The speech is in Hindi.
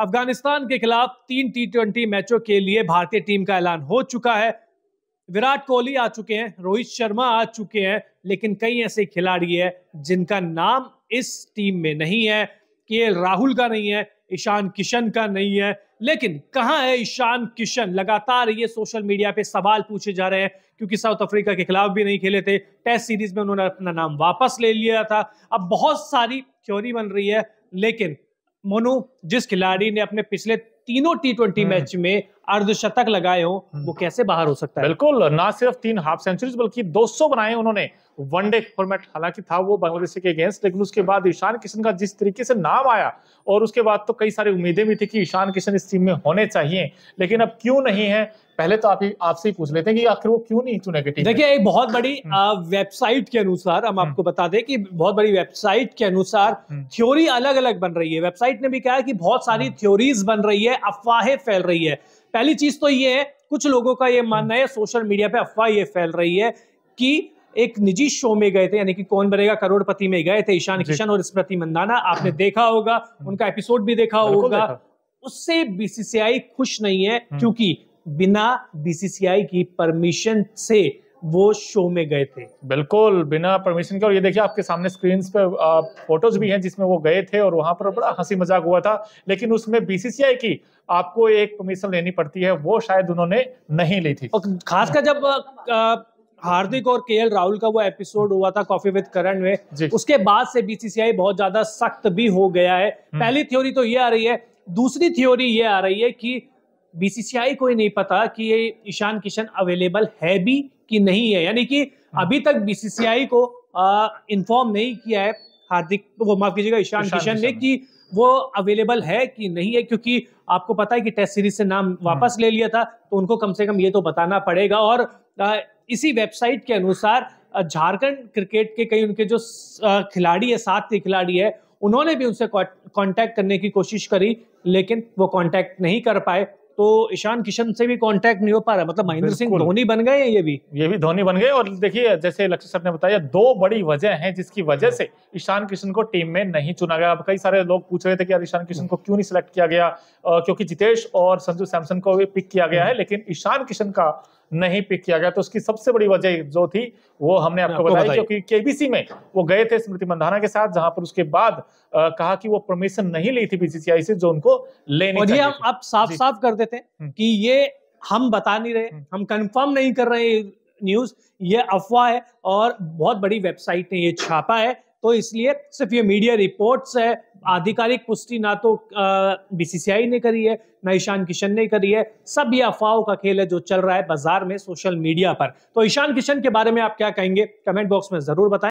अफगानिस्तान के खिलाफ तीन टी ट्वेंटी मैचों के लिए भारतीय टीम का ऐलान हो चुका है विराट कोहली आ चुके हैं रोहित शर्मा आ चुके हैं लेकिन कई ऐसे खिलाड़ी हैं जिनका नाम इस टीम में नहीं है के राहुल का नहीं है ईशान किशन का नहीं है लेकिन कहाँ है ईशान किशन लगातार ये सोशल मीडिया पे सवाल पूछे जा रहे हैं क्योंकि साउथ अफ्रीका के खिलाफ भी नहीं खेले थे टेस्ट सीरीज में उन्होंने अपना नाम वापस ले लिया था अब बहुत सारी थ्योरी बन रही है लेकिन मोनू जिस खिलाड़ी ने अपने पिछले तीनों टी ट्वेंटी मैच में अर्धशतक लगाए हो हम्म। वो कैसे बाहर हो सकता है बिल्कुल ना सिर्फ तीन हाफ सेंचुरी बल्कि 200 बनाए उन्होंने वनडे फॉर्मेट हालांकि था वो बांग्लादेश के अगेंस्ट लेकिन उसके बाद ईशान किशन का जिस तरीके से नाम आया और उसके बाद तो कई सारी उम्मीदें भी थी कि ईशान किशन इस टीम में होने चाहिए लेकिन अब क्यों नहीं है पहले तो आप ही आपसे ही पूछ लेते हैं कि आखिर वो क्यों नहीं चुने गए देखिए एक बहुत बड़ी वेबसाइट हम्म। के अनुसार हम हम्म। आपको बता दें कि बहुत बड़ी वेबसाइट के अनुसार थ्योरी अलग अलग बन रही है वेबसाइट ने भी कहा कि बहुत सारी थ्योरीज बन रही है अफवाहें फैल रही है पहली चीज तो ये है कुछ लोगों का ये मानना है सोशल मीडिया पे अफवाह ये फैल रही है कि एक निजी शो में गए थे यानी कि कौन बनेगा करोड़पति में गए थे ईशान किशन और स्मृति मंदाना आपने देखा होगा उनका एपिसोड भी देखा होगा उससे बीसीसीआई खुश नहीं है हम्म। क्योंकि बिना बीसीसीआई की परमिशन से वो शो में गए थे बिल्कुल बिना परमिशन के और ये देखिए आपके सामने स्क्रीन पे फोटोज भी हैं जिसमें वो गए थे और वहां पर बड़ा हंसी मजाक हुआ था लेकिन उसमें बीसीसीआई की आपको एक परमिशन लेनी पड़ती है वो शायद उन्होंने नहीं ली थी खासकर जब आ, हार्दिक और के राहुल का वो एपिसोड हुआ था कॉफी विद करण में उसके बाद से बीसीसीआई बहुत ज्यादा सख्त भी हो गया है हम्म। पहली थ्योरी तो ये आ रही है दूसरी थ्योरी ये आ रही है कि बीसीसीआई को ही नहीं पता कि ये ईशान किशन अवेलेबल है भी कि नहीं है यानी कि हम्म। अभी तक बीसीसीआई को इन्फॉर्म नहीं किया है हार्दिक वो माफ कीजिएगा ईशान किशन ने कि वो अवेलेबल है कि नहीं है क्योंकि आपको पता है कि टेस्ट सीरीज से नाम हम्म। वापस ले लिया था तो उनको कम से कम ये तो बताना पड़ेगा और इसी वेबसाइट के अनुसार झारखंड क्रिकेट के कई उनके जो खिलाड़ी है सात के खिलाड़ी है उन्होंने भी उनसे कांटेक्ट करने की कोशिश करी लेकिन वो कांटेक्ट नहीं कर पाए तो ईशान किशन से भी कांटेक्ट नहीं हो पा रहा मतलब महेंद्र सिंह धोनी बन गए ये भी ये भी धोनी बन गए और देखिए जैसे लक्ष्य सर ने बताया दो बड़ी वजह हैं जिसकी वजह से ईशान किशन को टीम में नहीं चुना गया अब कई सारे लोग पूछ रहे थे कि यार ईशान किशन को क्यों नहीं सिलेक्ट किया गया क्योंकि जितेश और संजू सैमसन को भी पिक किया गया है लेकिन ईशान किशन का नहीं पिक किया गया तो उसकी सबसे बड़ी वजह जो थी वो हमने आपको बताया क्योंकि केबीसी में वो गए थे स्मृति मंधाना के साथ जहां पर उसके बाद आ, कहा कि वो परमिशन नहीं ली थी बीसीसीआई से जो उनको लेने और ये आप आप साफ साफ कर देते हम्म। कि ये हम बता नहीं रहे हम्म। हम कंफर्म नहीं कर रहे न्यूज ये अफवाह है और बहुत बड़ी वेबसाइट ने ये छापा है तो इसलिए सिर्फ ये मीडिया रिपोर्ट्स है आधिकारिक पुष्टि ना तो बीसीसीआई ने करी है ना ईशान किशन ने करी है सब ये अफवाहों का खेल है जो चल रहा है बाजार में सोशल मीडिया पर तो ईशान किशन के बारे में आप क्या कहेंगे कमेंट बॉक्स में जरूर बताएं